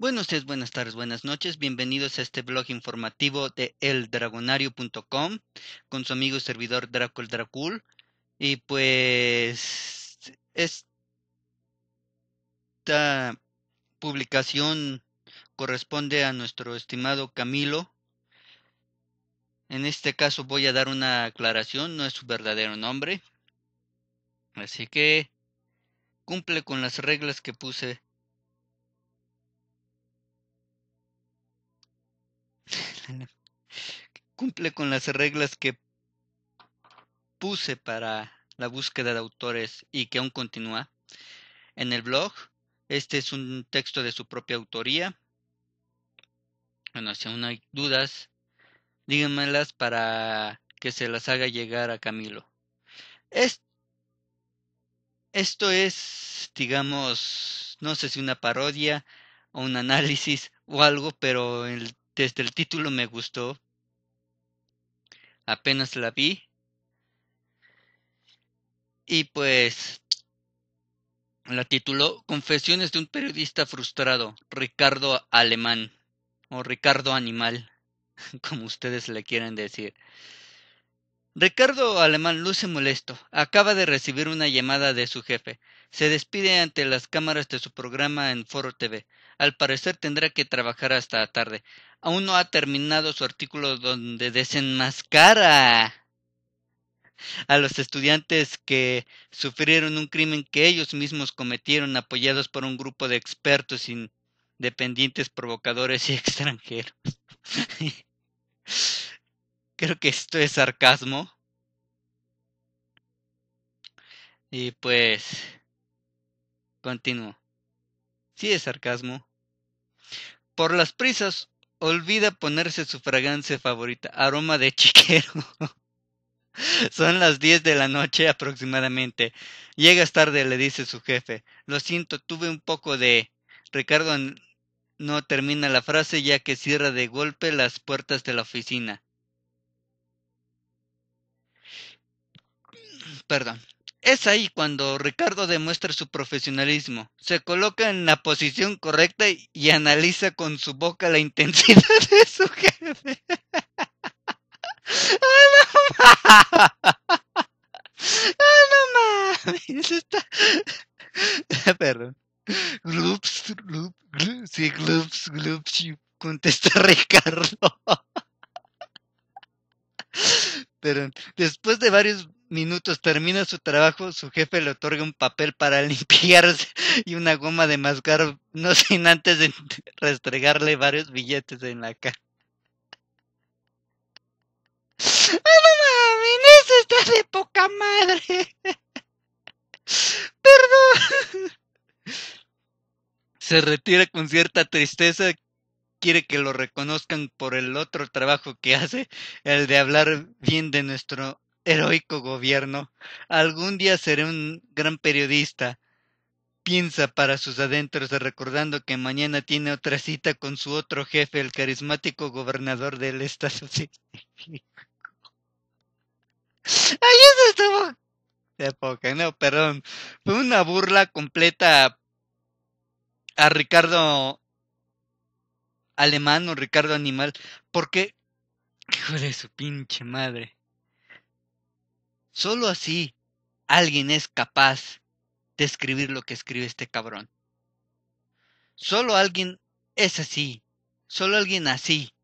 Buenos días, buenas tardes, buenas noches. Bienvenidos a este blog informativo de eldragonario.com con su amigo servidor Draco Dracul. Y pues esta publicación corresponde a nuestro estimado Camilo. En este caso voy a dar una aclaración, no es su verdadero nombre. Así que cumple con las reglas que puse cumple con las reglas que puse para la búsqueda de autores y que aún continúa. En el blog, este es un texto de su propia autoría. Bueno, si aún hay dudas, díganmelas para que se las haga llegar a Camilo. esto es, digamos, no sé si una parodia o un análisis o algo, pero el desde el título me gustó. Apenas la vi. Y pues la tituló Confesiones de un periodista frustrado, Ricardo Alemán o Ricardo Animal, como ustedes le quieren decir. Ricardo Alemán luce molesto. Acaba de recibir una llamada de su jefe. Se despide ante las cámaras de su programa en Foro TV. Al parecer tendrá que trabajar hasta tarde. Aún no ha terminado su artículo donde desenmascara a los estudiantes que sufrieron un crimen que ellos mismos cometieron apoyados por un grupo de expertos independientes provocadores y extranjeros. Creo que esto es sarcasmo. Y pues... Continúo. Sí es sarcasmo. Por las prisas, olvida ponerse su fragancia favorita, aroma de chiquero. Son las 10 de la noche aproximadamente. Llegas tarde, le dice su jefe. Lo siento, tuve un poco de... Ricardo no termina la frase ya que cierra de golpe las puertas de la oficina. perdón. Es ahí cuando Ricardo demuestra su profesionalismo, se coloca en la posición correcta y analiza con su boca la intensidad de su jefe. ¡Ay, ¡Ah, no mames! ¡Ay, ¡Ah, no mames! Está... Perdón. Gloops, gloop, gloop, sí, gloops, gloops, contesta Ricardo. Pero después de varios minutos termina su trabajo, su jefe le otorga un papel para limpiarse y una goma de mascar, no sin antes de restregarle varios billetes en la cara. ¡Ah, no mames! está de poca madre! ¡Perdón! Se retira con cierta tristeza. Quiere que lo reconozcan por el otro trabajo que hace, el de hablar bien de nuestro heroico gobierno. Algún día seré un gran periodista. Piensa para sus adentros recordando que mañana tiene otra cita con su otro jefe, el carismático gobernador del estado Ahí eso estuvo. De poca, no, perdón. Fue una burla completa a Ricardo Alemán o Ricardo Animal. Porque, hijo de su pinche madre. Solo así alguien es capaz de escribir lo que escribe este cabrón. Solo alguien es así. Solo alguien así.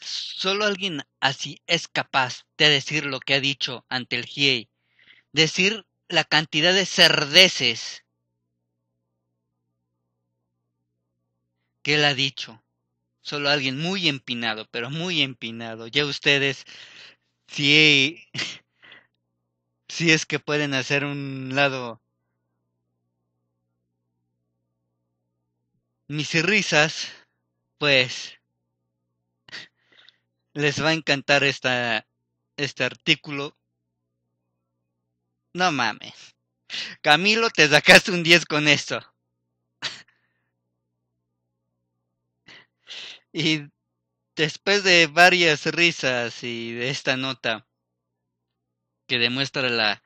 Solo alguien así es capaz de decir lo que ha dicho ante el GIEI. Decir la cantidad de cerdeces que él ha dicho solo alguien muy empinado, pero muy empinado. Ya ustedes, si, si es que pueden hacer un lado mis risas, pues les va a encantar esta, este artículo. No mames. Camilo, te sacaste un 10 con esto. Y después de varias risas y de esta nota que demuestra la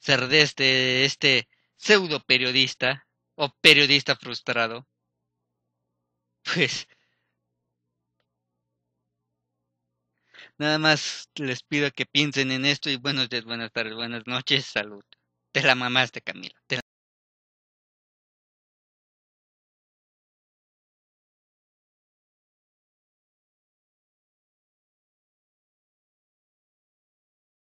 cerdez de este pseudo periodista o periodista frustrado, pues nada más les pido que piensen en esto y buenos días, buenas tardes, buenas noches, salud. Te la de Camila. Te